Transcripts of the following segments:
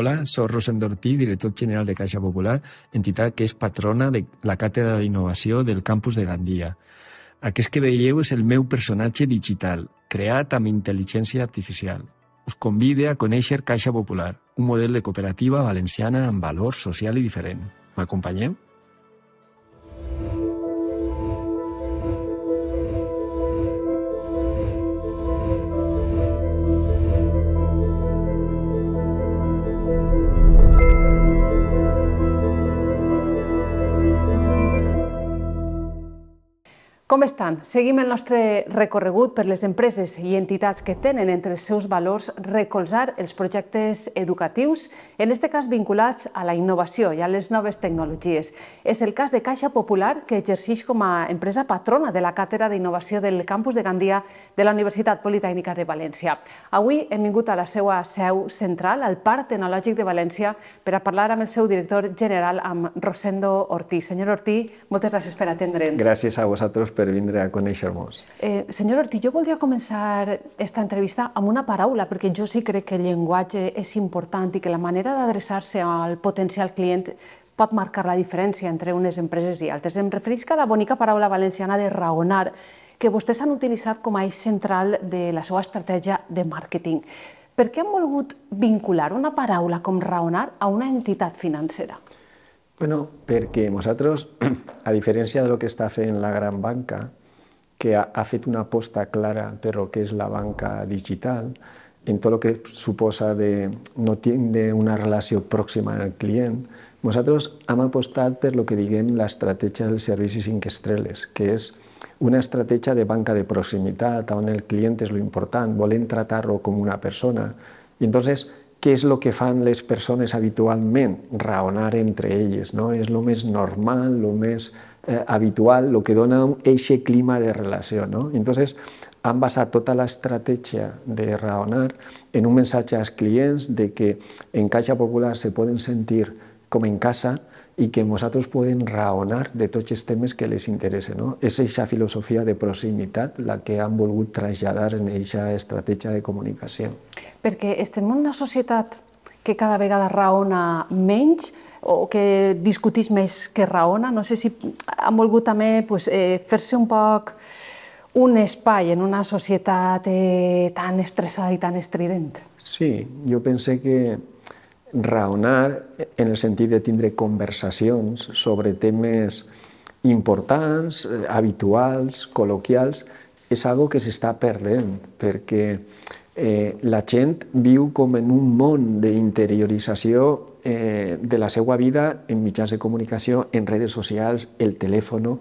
Hola, soc Rosen Dortí, director general de Caixa Popular, entitat que és patrona de la Càtedra d'Innovació del campus de Gandia. Aquest que veieu és el meu personatge digital, creat amb intel·ligència artificial. Us convide a conèixer Caixa Popular, un model de cooperativa valenciana amb valor social i diferent. M'acompanyeu? Com estan? Seguim el nostre recorregut per les empreses i entitats que tenen entre els seus valors recolzar els projectes educatius, en aquest cas vinculats a la innovació i a les noves tecnologies. És el cas de Caixa Popular, que exerceix com a empresa patrona de la càtera d'innovació del campus de Gandia de la Universitat Politècnica de València. Avui hem vingut a la seva seu central, al Parc Tecnològic de València, per a parlar amb el seu director general, amb Rosendo Ortiz. Senyor Ortiz, moltes gràcies per atendre'ns. Gràcies a vosaltres per vindre a conèixer-nos. Eh, senyor Ortiz, jo voldria començar aquesta entrevista amb una paraula, perquè jo sí crec que el llenguatge és important i que la manera d'adreçar-se al potencial client pot marcar la diferència entre unes empreses i altres. Em referisc a la bonica paraula valenciana de raonar, que vostès han utilitzat com a eix central de la seva estratègia de màrqueting. Per què han volgut vincular una paraula com raonar a una entitat financera? Bueno, porque vosotros, a diferencia de lo que está hace en la gran banca, que ha, ha una apuesta clara pero lo que es la banca digital, en todo lo que suposa de no tiene una relación próxima al cliente, vosotros hem apostado por lo que la estrategia dels servicis sin questreles que es una estrategia de banca de proximidad, donde el cliente es lo importante, volem tratarlo como una persona. y entonces, qué es lo que fan les personas habitualmente, Raonar entre ellos no? Es lo más normal, lo más eh, habitual, lo que dona ese clima de relación. no? Entonces, han toda la estrategia de raonar en un a los clientes de que en Caixa Popular se pueden sentir como en casa, i que nosaltres podem raonar de tots els temes que les interessen. No? És aquesta filosofia de proximitat la que han volgut traslladar en aquesta estratègia de comunicació. Perquè estem en una societat que cada vegada raona menys o que discutís més que raona. No sé si han volgut també pues, eh, fer-se un poc un espai en una societat eh, tan estressada i tan estrident. Sí, jo pense que raonar en el sentit de tindre conversacions sobre temes importants, eh, habituals, col·loquials, és algo que s'està perdent, perquè eh, la gent viu com en un món d'interiorització eh, de la seva vida en mitjans de comunicació, en redes socials, el telèfon,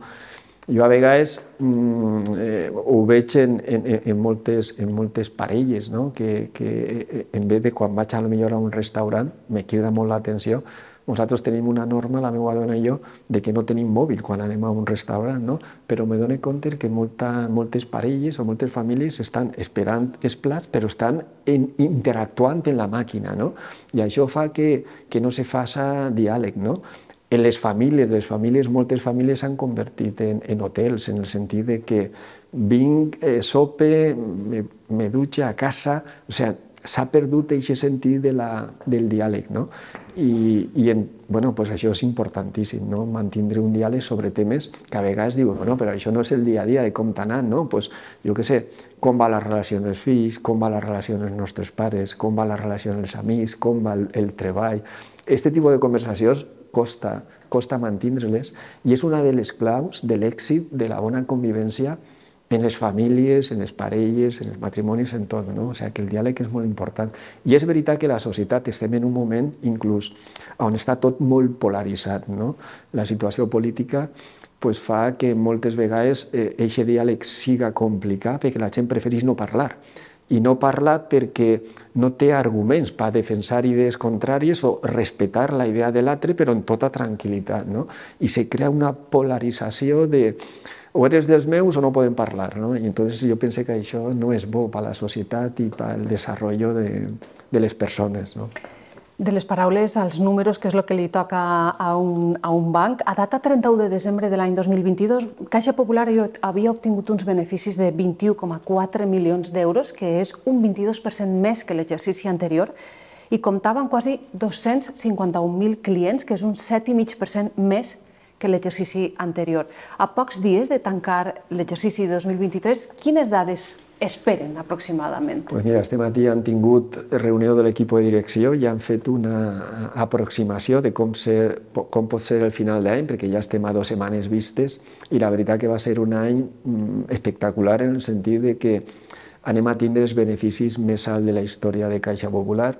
jo a vegades mm, eh, ho veig en, en, en, moltes, en moltes parelles, no? que, que eh, en vez de quan vaig a lo millor a un restaurant me crida molt l'atenció, nosaltres tenim una norma, la meva dona i jo, de que no tenim mòbil quan anem a un restaurant, no? però me dono compte que molta, moltes parelles o moltes famílies estan esperant els plats, però estan en, interactuant en la màquina, no? i això fa que, que no se faça diàleg. No? en les famílies, les famílies, moltes famílies s'han convertit en, en hotels, en el sentit de que vinc, eh, sope, me, me dutxa a casa, o sigui, s'ha perdut aquest sentit de la, del diàleg, no? I, i en, bueno, pues això és importantíssim, no? mantindre un diàleg sobre temes que a vegades diuen, bueno, però això no és el dia a dia de com t'ha anat, no? Pues, jo què sé, com va la relació amb els fills, com va la relació amb els nostres pares, com va la relació amb els amics, com va el, el treball, Este tipus de conversacions costa, costa mantindre-les i és una de les claus de l'èxit de la bona convivència en les famílies, en les parelles, en els matrimonis, en tot. No? O sigui, que el diàleg és molt important. I és veritat que la societat estem en un moment inclús on està tot molt polaritzat. No? La situació política pues, fa que moltes vegades aquest eh, diàleg siga complicat perquè la gent prefereix no parlar i no parla perquè no té arguments per defensar idees contràries o respectar la idea de l'altre, però en tota tranquil·litat. No? I se crea una polarització de o eres dels meus o no podem parlar. No? I entonces jo pense que això no és bo per la societat i per pel desenvolupament de, de les persones. No? de les paraules als números, que és el que li toca a un, a un banc. A data 31 de desembre de l'any 2022, Caixa Popular havia obtingut uns beneficis de 21,4 milions d'euros, que és un 22% més que l'exercici anterior, i comptava amb quasi 251.000 clients, que és un 7,5% més que l'exercici anterior. A pocs dies de tancar l'exercici 2023, quines dades esperen aproximadament? Pues mira, este matí han tingut reunió de l'equip de direcció i han fet una aproximació de com, ser, com pot ser el final d'any, perquè ja estem a dues setmanes vistes, i la veritat que va ser un any mm, espectacular en el sentit de que anem a tindre els beneficis més alt de la història de Caixa Popular,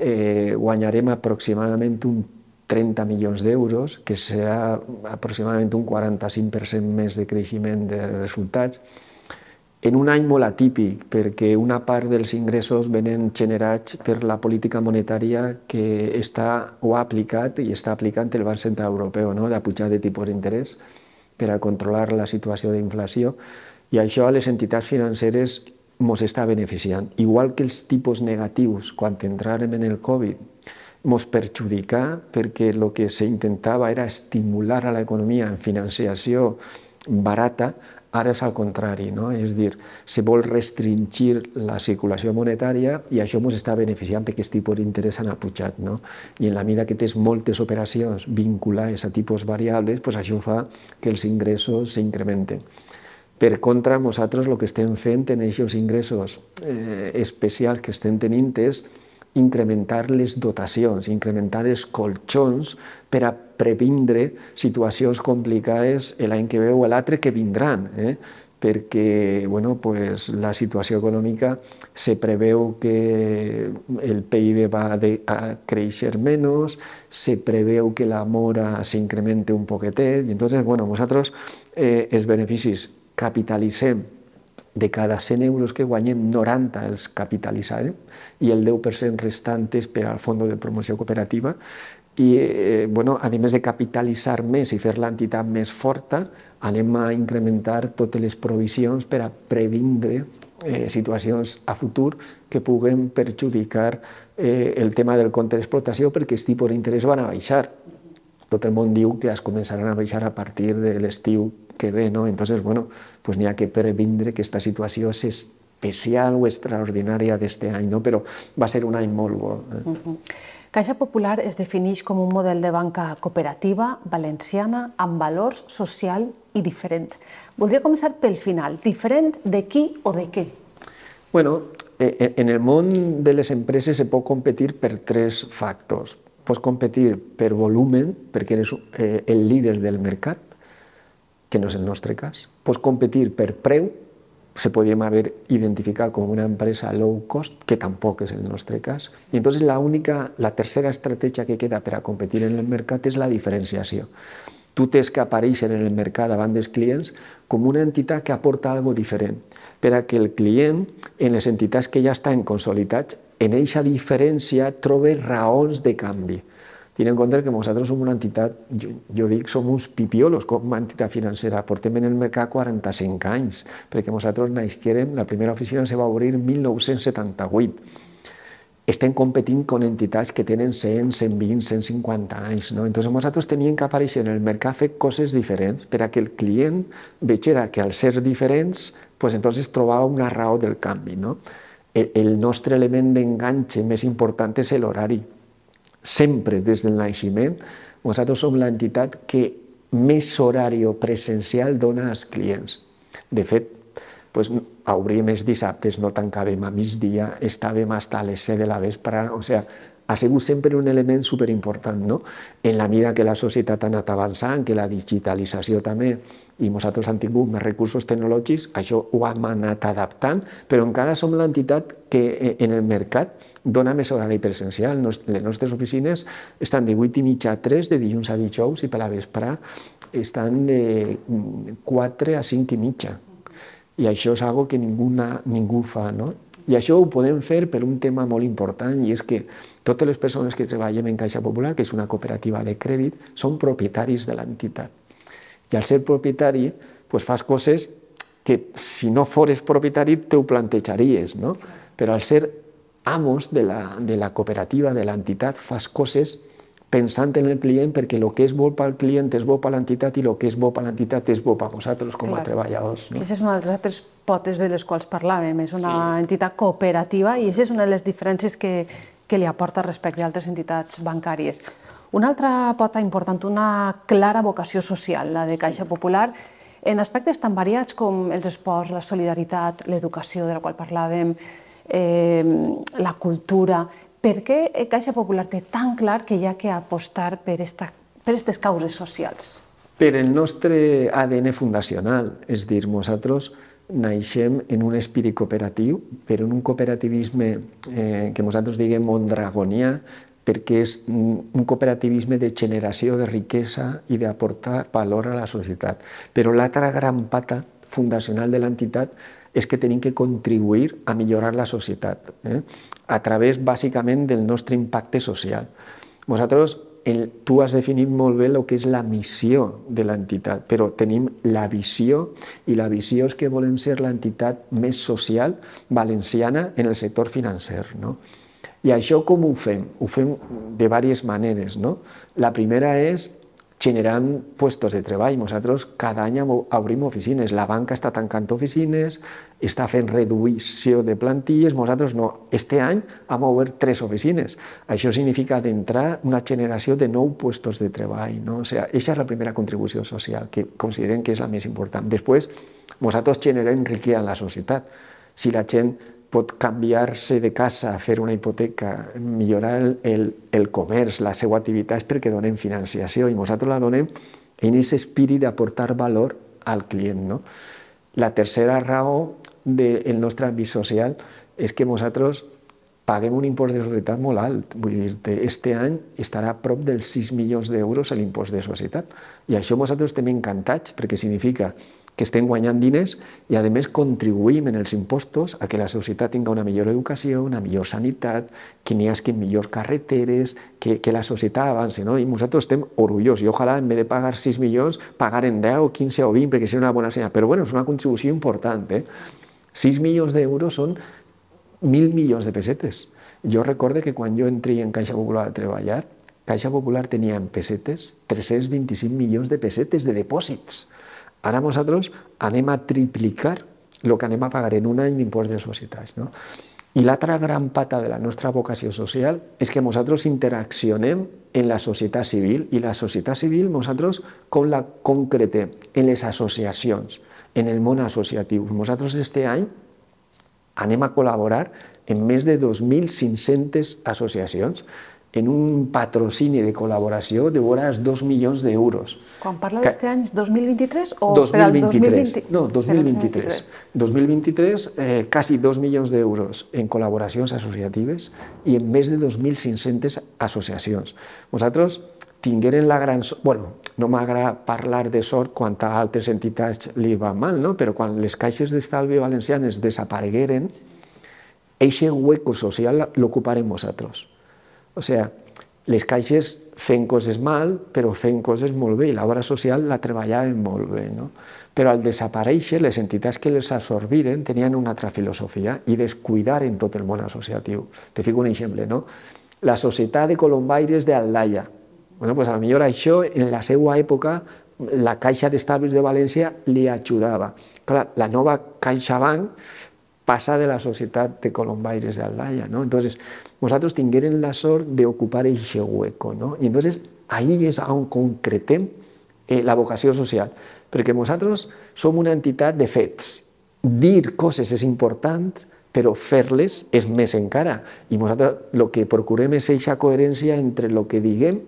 eh, guanyarem aproximadament un 30 milions d'euros, que serà aproximadament un 45% més de creixement de resultats, en un any molt atípic, perquè una part dels ingressos venen generats per la política monetària que està o ha aplicat i està aplicant el Banc Central Europeu, no? de pujar de tipus d'interès per a controlar la situació d'inflació, i això a les entitats financeres ens està beneficiant. Igual que els tipus negatius, quan entràrem en el Covid, ens perjudicar perquè el que s'intentava era estimular a l'economia en financiació barata, Ara és al contrari, no? és dir, se vol restringir la circulació monetària i això ens està beneficiant perquè aquest tipus d'interès han apujat. No? I en la mida que tens moltes operacions vinculades a tipus variables, pues això fa que els ingressos s'incrementen. Per contra, nosaltres el que estem fent en aquests ingressos eh, especials que estem tenint és incrementarles dotaciones, incrementar els colxons per a previndre situacions complicades año que veo o atre que vindran, ¿eh? porque bueno, pues, la situación económica se preveu que el PIB va a crecer menos se preveu que la mora se incremente un poquete y entonces, bueno, vosotros eh, els beneficis de cada 100 euros que guanyem, 90 els capitalitzarem i el 10% restant és per al Fondo de Promoció Cooperativa. I, eh, bueno, a més de capitalitzar més i fer l'entitat més forta, anem a incrementar totes les provisions per a previndre eh, situacions a futur que puguen perjudicar eh, el tema del compte d'explotació perquè els tipus d'interès van a baixar. Tot el món diu que es començaran a baixar a partir de l'estiu que ve, no? Entonces, bueno, pues n'hi ha que previndre que aquesta situació és especial o extraordinària d'aquest any, no? però va ser un any molt bo. Eh? Uh -huh. Caixa Popular es defineix com un model de banca cooperativa, valenciana, amb valors social i diferent. Voldria començar pel final. Diferent de qui o de què? Bueno, e, e, en el món de les empreses se pot competir per tres factors. Pots competir per volumen, perquè eres eh, el líder del mercat, que no és el nostre cas pues competir per preu se podíem haver identificat com una empresa low cost, que tampoc és el nostre cas. I entonces la, única, la tercera estratègia que queda per a competir en el mercat és la diferenciació. Tu tens que aparèixer en el mercat davant dels clients com una entitat que aporta algo diferent, per a que el client, en les entitats que ja estan consolidats, en aquesta diferència trobe raons de canvi. Tinc en compte que nosaltres som una entitat, jo, jo dic, som uns pipiolos com a entitat financera. Portem en el mercat 45 anys, perquè nosaltres naixerem, la primera oficina se va obrir en 1978. Estem competint amb entitats que tenen 100, 120, 150 anys. No? Entonces nosaltres teníem que aparèixer en el mercat fer coses diferents per a que el client veiera que al ser diferents pues entonces trobava una raó del canvi. No? El, el nostre element d'enganxe més important és l'horari sempre des del naixement, nosaltres som l'entitat que més horari presencial dona als clients. De fet, pues, obríem els dissabtes, no tancàvem a migdia, estàvem fins a les 7 de la vespre, o sigui, ha sigut sempre un element superimportant, no? En la mida que la societat ha anat avançant, que la digitalització també i nosaltres hem tingut més recursos tecnològics, això ho hem anat adaptant, però encara som l'entitat que eh, en el mercat dona més horari presencial. Les nostres oficines estan de 8 i mitja a 3, de dilluns a dijous, i per la vespre estan de 4 mm, a 5 i mitja. I això és algo que ninguna, ningú fa, no? I això ho podem fer per un tema molt important, i és que totes les persones que treballem en Caixa Popular, que és una cooperativa de crèdit, són propietaris de l'entitat. I al ser propietari, pues, fas coses que si no fores propietari ho plantejaries, no? Però al ser amos de la, de la cooperativa, de l'entitat, fas coses pensant en el client perquè el que és bo pel client és bo per l'entitat i el que és bo per l'entitat és bo per vosaltres com Clar. a treballadors. No? Aquesta és una de les altres potes de les quals parlàvem, és una sí. entitat cooperativa i aquesta és una de les diferències que, que li aporta respecte a altres entitats bancàries. Una altra pota important, una clara vocació social, la de Caixa Popular, en aspectes tan variats com els esports, la solidaritat, l'educació de la qual parlàvem, eh, la cultura... Per què Caixa Popular té tan clar que hi ha que apostar per aquestes causes socials? Per el nostre ADN fundacional, és dir, nosaltres naixem en un esperit cooperatiu, però en un cooperativisme eh, que nosaltres diguem mondragonià, perquè és un cooperativisme de generació de riquesa i d'aportar valor a la societat. Però l'altra gran pata fundacional de l'entitat és que tenim que contribuir a millorar la societat, eh? a través bàsicament del nostre impacte social. Nosaltres el, tu has definit molt bé el que és la missió de l'entitat, però tenim la visió i la visió és que volen ser l'entitat més social valenciana en el sector financer. No? I això com ho fem? Ho fem de diverses maneres. No? La primera és generan puestos de y nosotros cada año abrimos oficinas. La banca está tancando oficinas, está haciendo reducción de plantillas. Nosotros no. Este año vamos a obert tres oficinas. Eso significa entrar una generación de no puestos de trabajo. No? O sea, esa es la primera contribución social, que consideren que es la más importante. Después, nosotros generan riqueza en la sociedad. Si la gent pot canviar-se de casa, fer una hipoteca, millorar el, el, el comerç, la seva activitat, és perquè donem financiació i nosaltres la donem en aquest espírit d'aportar valor al client. No? La tercera raó del de nostre àmbit social és que nosaltres paguem un impost de societat molt alt. Vull dir, este any estarà a prop dels 6 milions d'euros l'impost de societat. I això nosaltres estem encantats, perquè significa que que estén guanyant y además a en los impuestos a que la sociedad tenga una mejor educación, una mejor sanidad, que n'hi que millors carreteres, que, que la sociedad avance No? muchos nosaltres estén orgullosos. y ojalá en vez de pagar 6 pagar en 10, 15 o 20, porque sería una buena señal, pero bueno, es una contribución importante. Eh? 6 millones de euros son 1.000 millones de pesetes. Yo recuerdo que cuando yo entré en Caixa Popular a trabajar, Caixa Popular tenía en pessetes 325 millones de pesetes de depósitos. Ahora nosotros anem a triplicar lo que anem a pagar en un año impuestos de sociedades. Y la otra gran pata de la vocación social es que nosotros interaccionemos en la sociedad civil y la sociedad civil nosotros con la concrete En las asociaciones, en el món associatiu. Nosotros este año anem a colaborar en més de 2.500 associacions en un patrocinio de colaboración de horas 2 millones de euros. de este año? 2023 o 2023? No, 2023. 2023, eh, casi quasi millones de euros en colaboraciones asociativas y en más de 2.500 asociaciones. vosotros tingueren la gran... bueno, no m'agrada hablar de sort cuando a altres entitats li va mal, no? Pero però quan les caixes d'estalvi valencianes desaparegueren, ese hueco social ocuparemos nosotros. O sea, les caixes fent coses mal, però fent coses molt bé, i l'obra social la treballaven molt bé. No? Però al desaparèixer, les entitats que les absorbiren tenien una altra filosofia i descuidaren tot el món associatiu. Te fico un exemple, no? La Societat de Colombaires de d'Aldaia. Bueno, pues a lo millor això, en la seva època, la Caixa d'Estables de València li ajudava. Clar, la nova CaixaBank pasa de la sociedad de Colombaires de Aldaya, ¿no? Entonces, nosotros tingueren la sort de ocupar ese hueco, ¿no? Y entonces ahí es aún concretem eh, la vocación social, Porque nosotros somos una entidad de fets. Dir cosas es importante, pero fer es mes més encara. y nosaltres lo que procurem es esa coherencia entre lo que diguem,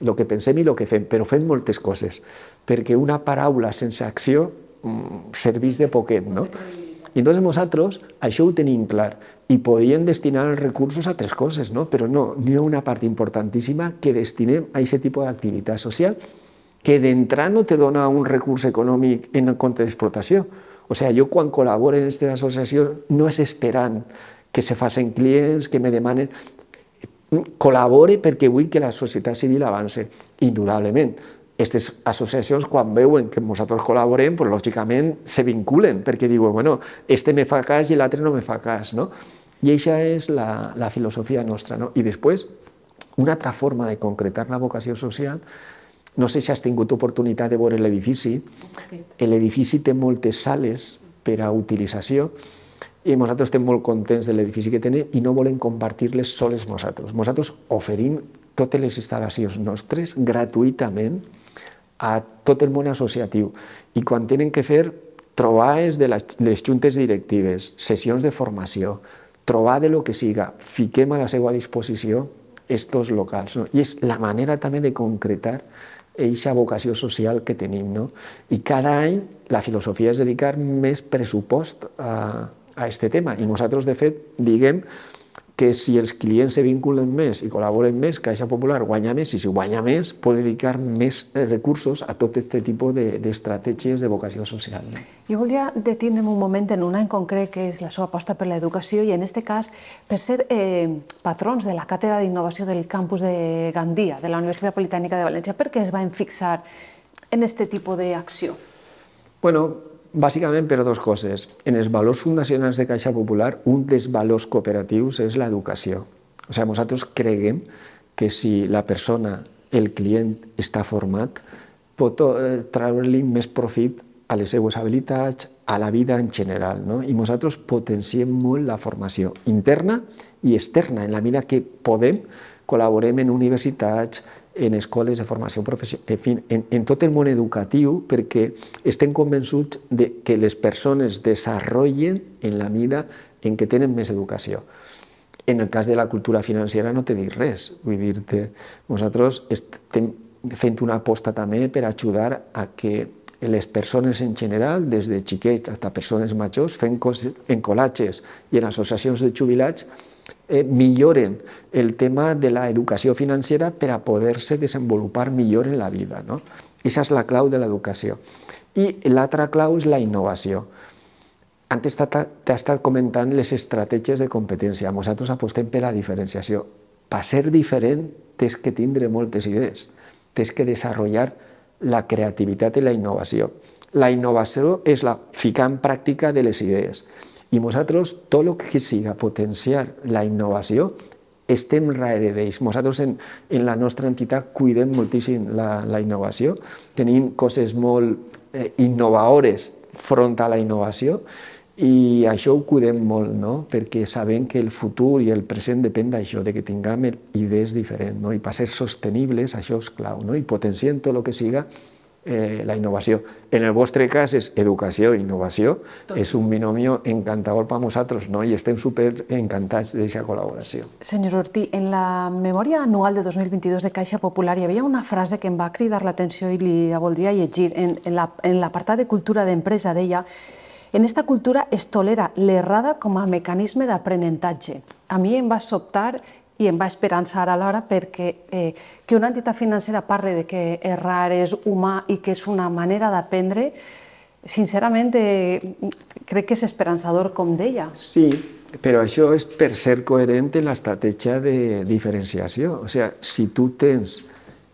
lo que pensem y lo que fem, però fem moltes cosas. Porque una paraula sense acció mm, serveix de poquet, no? entonces nosaltres això ho tenim clar y podían destinar recursos a tres cosas, no? no, ni una parte importantísima que destine a ese tipo de actividad social que de entrada no te dona un recurso económico en el de explotación. O sea, yo cuando colabore en esta asociación, no es esperar que se facin clientes, que me demanen... colabore porque vull que la sociedad civil avance, indudablemente. Aquestes associacions, quan veuen que nosaltres col·laborem, pues, lògicament se vinculen, perquè diuen, bueno, este me fa cas i l'altre no me fa cas, no? I això és la, la filosofia nostra, no? I després, una altra forma de concretar la vocació social no sé si has tingut oportunitat de veure l'edifici. L'edifici té moltes sales per a utilització i nosaltres estem molt contents de l'edifici que tenim i no volem compartir-les soles nosaltres. Nosaltres oferim totes les instal·lacions nostres gratuïtament a tot el món associatiu. I quan tenen que fer trobades de les, juntes directives, sessions de formació, trobar de lo que siga, fiquem a la seva disposició estos locals. No? I és la manera també de concretar eixa vocació social que tenim. No? I cada any la filosofia és dedicar més pressupost a, a este tema. I nosaltres, de fet, diguem, que si els clients se vinculen més i col·laboren més, Caixa Popular guanya més i si guanya més pot dedicar més eh, recursos a tot aquest tipus d'estratègies de, de vocació social. No? Jo volia detindre'm un moment en una en concret que és la seva aposta per l'educació i en aquest cas per ser eh, patrons de la càtedra d'innovació del campus de Gandia, de la Universitat Politècnica de València. Per què es van fixar en aquest tipus d'acció? Bueno, bàsicament per dues coses. En els valors fundacionals de Caixa Popular, un dels valors cooperatius és l'educació. O sigui, nosaltres creguem que si la persona, el client, està format, pot eh, treure-li més profit a les seues habilitats, a la vida en general. No? I nosaltres potenciem molt la formació interna i externa, en la mida que podem, col·laborem en universitats, en escoles de formació professional, en fi, en, en tot el món educatiu, perquè estem convençuts de que les persones desenvolupen en la mida en què tenen més educació. En el cas de la cultura financera no te dic res, vull dir-te, nosaltres estem fent una aposta també per ajudar a que les persones en general, des de xiquets fins a persones majors, fent en col·latges i en associacions de jubilats, eh, milloren el tema de la educació financera per a poder-se desenvolupar millor en la vida. No? Esa és la clau de l'educació. I l'altra clau és la innovació. Antes t'he estat comentant les estratègies de competència. Nosaltres apostem per la diferenciació. Per ser diferent, tens que tindre moltes idees. Tens que desenvolupar la creativitat i la innovació. La innovació és la ficar en pràctica de les idees. I nosaltres, tot el que siga potenciar la innovació, estem darrere d'ells. Nosaltres en, en la nostra entitat cuidem moltíssim la, la innovació, tenim coses molt eh, innovadores front a la innovació i això ho cuidem molt, no? perquè sabem que el futur i el present depèn d'això, de que tinguem idees diferents, no? i per ser sostenibles això és clau, no? i potenciem tot el que siga eh, la innovació. En el vostre cas és educació i innovació, Tot. és un binomio encantador per a nosaltres no? i estem super encantats d'aquesta col·laboració. Senyor Ortí, en la memòria anual de 2022 de Caixa Popular hi havia una frase que em va cridar l'atenció i li la voldria llegir. En, en l'apartat la, de cultura d'empresa deia en esta cultura es tolera l'errada com a mecanisme d'aprenentatge. A mi em va sobtar i em va esperançar alhora perquè eh, que una entitat financera parli de que errar és humà i que és una manera d'aprendre, sincerament eh, crec que és esperançador, com deia. Sí, però això és per ser coherent en l'estratègia de diferenciació. O sigui, si tu tens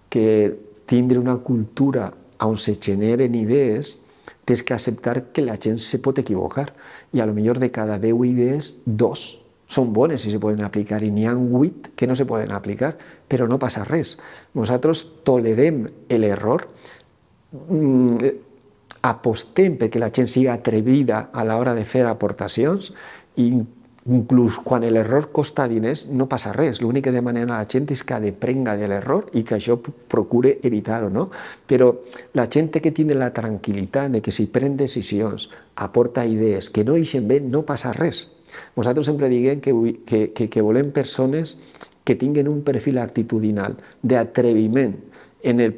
que tindre una cultura on se generen idees, tens que acceptar que la gent se pot equivocar i a lo millor de cada 10 idees, dos son buenos y se pueden aplicar y ni han wit que no se pueden aplicar, pero no pasa res. toleremos tolerem error mm, apostem que la gente siga atrevida a la hora de hacer aportaciones incluso cuando el error costa dinero, no pasa res, único que de a la gente es que deprenga del error y que yo procure evitar Pero no? pero la gente que tiene la tranquilidad de que si prende decisiones, aporta ideas, que no eixen bé, no pasa res, vosotros siempre digan que, que, que, que tienen que un perfil actitudinal de atrevimiento en el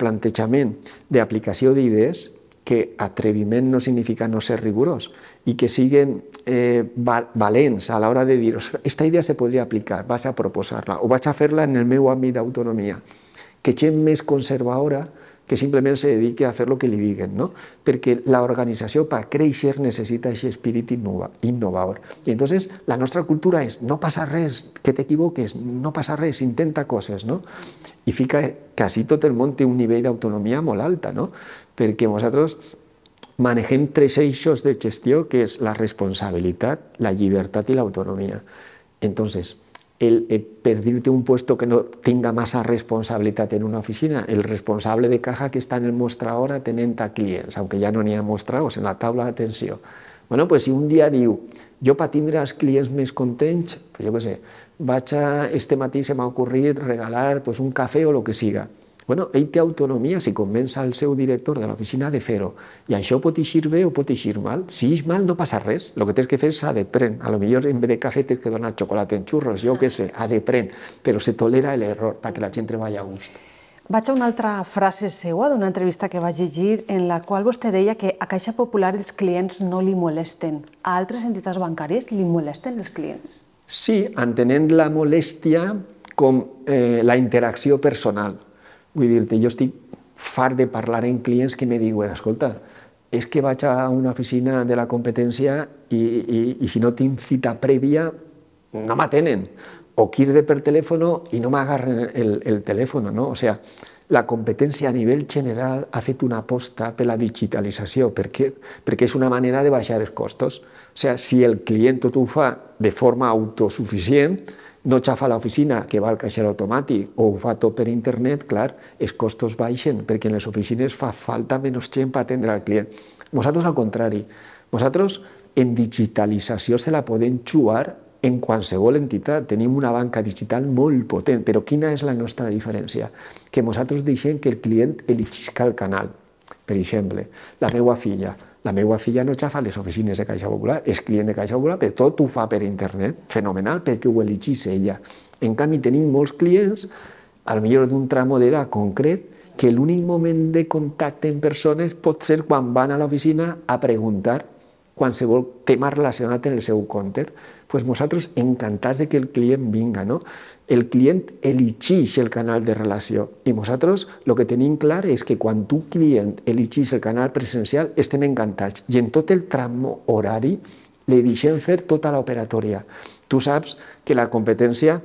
de aplicación de ideas que atrevimiento no significa no ser riguroso y que siguen eh, a la hora de decir esta idea se podría aplicar, vas a proponerla o vas a hacerla en el meu de autonomía, Que echen conserva conservadora, que simplemente se dedique a hacer lo que le digan, no? Porque organización para para necesita necesita espíritu innovador. Y entonces la nuestra cultura es, no pasa res, que te equivoques, no pasa res, intenta cosas. no? Y fica, casi todo el monte un un de autonomía molt alta, no? porque nosotros manegem tres eixos de gestión, que es la responsabilidad, la y la autonomía. Entonces, el, eh, perderte un puesto que no tenga más responsabilidad en una oficina. El responsable de caja que está en el mostrador ahora tenenta clientes, aunque ya no ni ha sea, en la tabla de atención. Bueno, pues si un digo, yo yo tener a los clientes más contentos, pues yo qué sé, vaya este matiz se me ha ocurrir regalar pues, un café o lo que siga. Bueno, ell té autonomia si convença el seu director de l'oficina de fer-ho. I això pot eixir bé o pot eixir mal. Si eix mal no passa res. El que tens que fer és a A lo millor en vez de cafè tens que donar xocolata en xurros, jo què sé, a de Però se tolera l'error perquè la gent treballa a gust. Vaig a una altra frase seua d'una entrevista que vaig llegir en la qual vostè deia que a Caixa Popular els clients no li molesten. A altres entitats bancàries li molesten els clients? Sí, entenent la molèstia com eh, la interacció personal. Vull dir-te, jo estic fart de parlar amb clients que me diuen, escolta, és que vaig a una oficina de la competència i, i, i si no tinc cita prèvia no m'atenen. O que de per telèfon i no m'agarren el, el telèfon, no? O sea, la competència a nivell general ha fet una aposta per la digitalització, perquè, perquè és una manera de baixar els costos. O sea, si el client tot ho fa de forma autosuficient, no xafa l'oficina que va al caixer automàtic o ho fa tot per internet, clar, els costos baixen perquè en les oficines fa falta menys gent per atendre al client. Nosaltres al contrari, nosaltres en digitalització se la podem jugar en qualsevol entitat. Tenim una banca digital molt potent, però quina és la nostra diferència? Que nosaltres deixem que el client elixisca el canal. Per exemple, la meva filla, la meva filla no ja fa les oficines de Caixa Popular, és client de Caixa Popular, però tot ho fa per internet, fenomenal, perquè ho elegís ella. En canvi, tenim molts clients, al millor d'un tram d'edat concret, que l'únic moment de contacte en persones pot ser quan van a l'oficina a preguntar qualsevol tema relacionat amb el seu compte. Pues nosaltres encantats de que el client vinga, no? el client eligeix el canal de relació. I nosaltres el que tenim clar és que quan tu client eligeix el canal presencial estem encantats i en tot el tram horari li deixem fer tota l'operatòria. Tu saps que la competència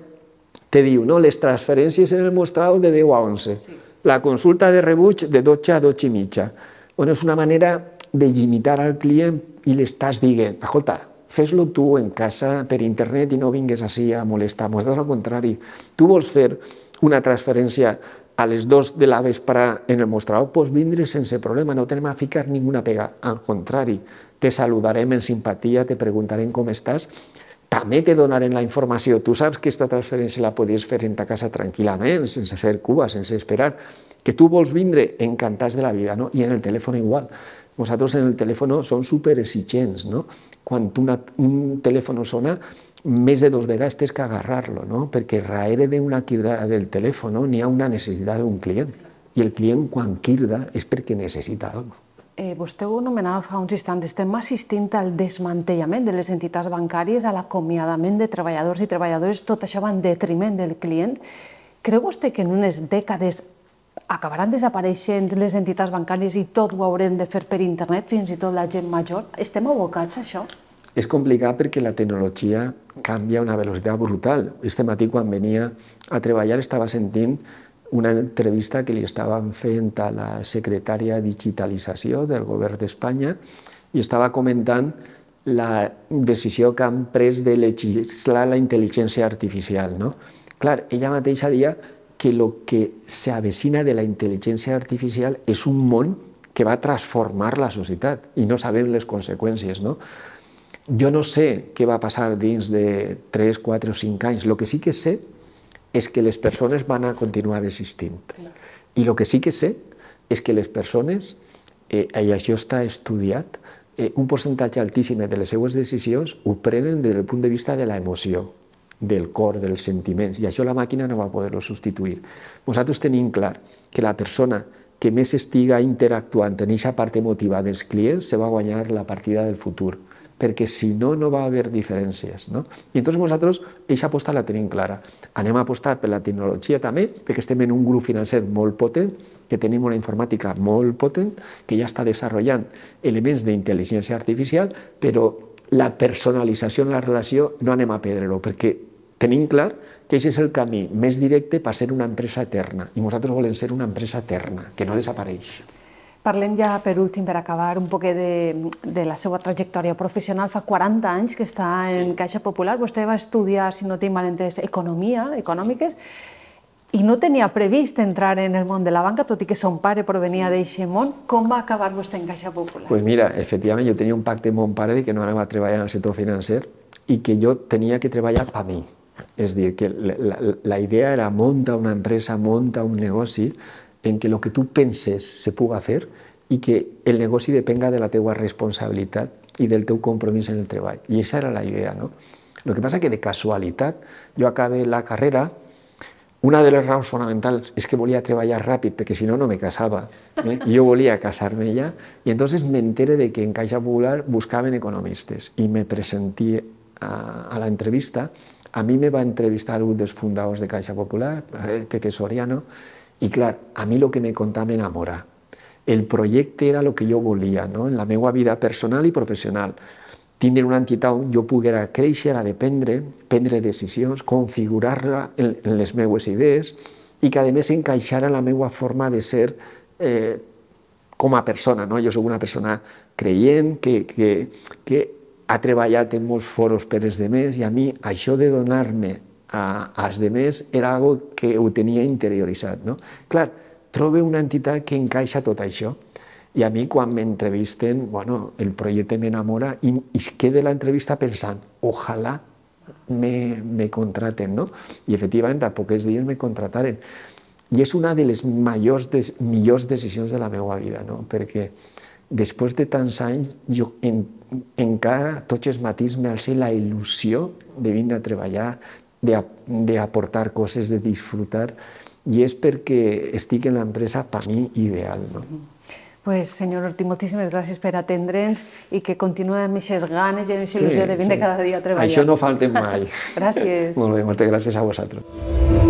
te diu, no, les transferències en el mostrador de 10 a 11, sí. la consulta de rebuig de 12 a 12 i mitja. Bueno, és una manera de limitar al client i l'estàs dient, escolta, fes-lo tu en casa per internet i no vingues així a molestar. Nosaltres, al contrari, tu vols fer una transferència a les 2 de la vespre en el mostrador, pots vindre sense problema, no tenim a ficar ninguna pega. Al contrari, te saludarem en simpatia, te preguntarem com estàs, també te donarem la informació. Tu saps que aquesta transferència la podies fer en ta casa tranquil·lament, sense fer cuba, sense esperar, que tu vols vindre encantats de la vida, no? I en el telèfon igual. Nosaltres en el telèfon som super exigents, no? quan una, un telèfon sona, més de dos vegades tens que agarrar-lo, no? perquè darrere d'una quirda del telèfon n'hi ha una necessitat d'un client. I el client, quan quirda, és perquè necessita alguna cosa. Eh, vostè ho anomenava fa uns instants, estem assistint al desmantellament de les entitats bancàries, a l'acomiadament de treballadors i treballadores, tot això va en detriment del client. Creu vostè que en unes dècades acabaran desapareixent les entitats bancàries i tot ho haurem de fer per internet, fins i tot la gent major? Estem abocats a això? És complicat perquè la tecnologia canvia a una velocitat brutal. Este matí, quan venia a treballar, estava sentint una entrevista que li estaven fent a la secretària de digitalització del govern d'Espanya i estava comentant la decisió que han pres de legislar la intel·ligència artificial. No? Clar, ella mateixa dia que lo que se avecina de la inteligencia artificial es un món que va a transformar la societat i no sabem les conseqüències, no? Jo no sé què va passar dins de 3, 4 o 5 anys. Lo que sí que sé és que les persones van a continuar existint. I lo que sí que sé és que les persones, eh, i això està estudiat, eh, un percentatge altíssim de les seues decisions ho prenen des del punt de vista de la emoció del cor, dels sentiments, i això la màquina no va poder-lo substituir. Nosaltres tenim clar que la persona que més estiga interactuant en aquesta part emotiva dels clients se va guanyar la partida del futur, perquè si no, no va haver diferències. No? I entonces nosaltres aquesta aposta la tenim clara. Anem a apostar per la tecnologia també, perquè estem en un grup financer molt potent, que tenim una informàtica molt potent, que ja està desenvolupant elements d'intel·ligència artificial, però la personalització en la relació no anem a perdre-ho, perquè tenim clar que aquest és el camí més directe per ser una empresa eterna. I nosaltres volem ser una empresa eterna, que no desapareix. Parlem ja, per últim, per acabar, un poquet de, de la seva trajectòria professional. Fa 40 anys que està sí. en Caixa Popular. Vostè va estudiar, si no tinc mal entès, Economia, Econòmiques, i no tenia previst entrar en el món de la banca, tot i que son pare provenia d'aquest món. Com va acabar vostè en Caixa Popular? Pues mira, efectivament, jo tenia un pacte amb mon pare de que no anava a treballar en el sector financer i que jo tenia que treballar per mi. Es dir, que la, la, la, idea era monta una empresa, monta un negoci en què el que tu penses se puga fer i que el negoci depenga de la teua responsabilitat i del teu compromís en el treball. I aquesta era la idea, no? El que passa que de casualitat jo acabé la carrera una de les raons fonamentals és que volia treballar ràpid, perquè si no, no me casava. Eh? I Jo volia casar-me ja, i entonces me enteré de que en Caixa Popular buscaven economistes, i me presenté a, a l'entrevista, entrevista a mí me va a entrevistar un los fundados de Caixa Popular, Pepe Soriano, y claro, a mí lo que me contaba me enamora. El proyecto era lo que yo volía, no? en la meva vida personal y profesional. Tindre una entidad yo jo poguera créixer, a dependre, prendre decisions, configurar en, las les ideas y que, además encajara en la meva forma de ser eh, como persona. No? yo soy una persona creient que, que ha treballat en molts foros per els demés i a mi això de donar-me a, als demés era algo que ho tenia interioritzat. No? Clar, trobo una entitat que encaixa tot això. I a mi, quan m'entrevisten, bueno, el projecte m'enamora i, i queda l'entrevista pensant, ojalà me, me contraten, no? I efectivament, a pocs dies me contrataren. I és una de les majors, des, millors decisions de la meva vida, no? Perquè després de tants anys, jo en, encara tots els matins m'alcé la il·lusió de vindre a treballar, d'aportar coses, de disfrutar, i és perquè estic en l'empresa per mi ideal. No? Pues, senyor Ortiz, moltíssimes gràcies per atendre'ns i que continuï amb aquestes ganes i amb aquesta il·lusió sí, de vindre sí. cada dia a treballar. Això no falta mai. gràcies. Molt bé, moltes gràcies a vosaltres.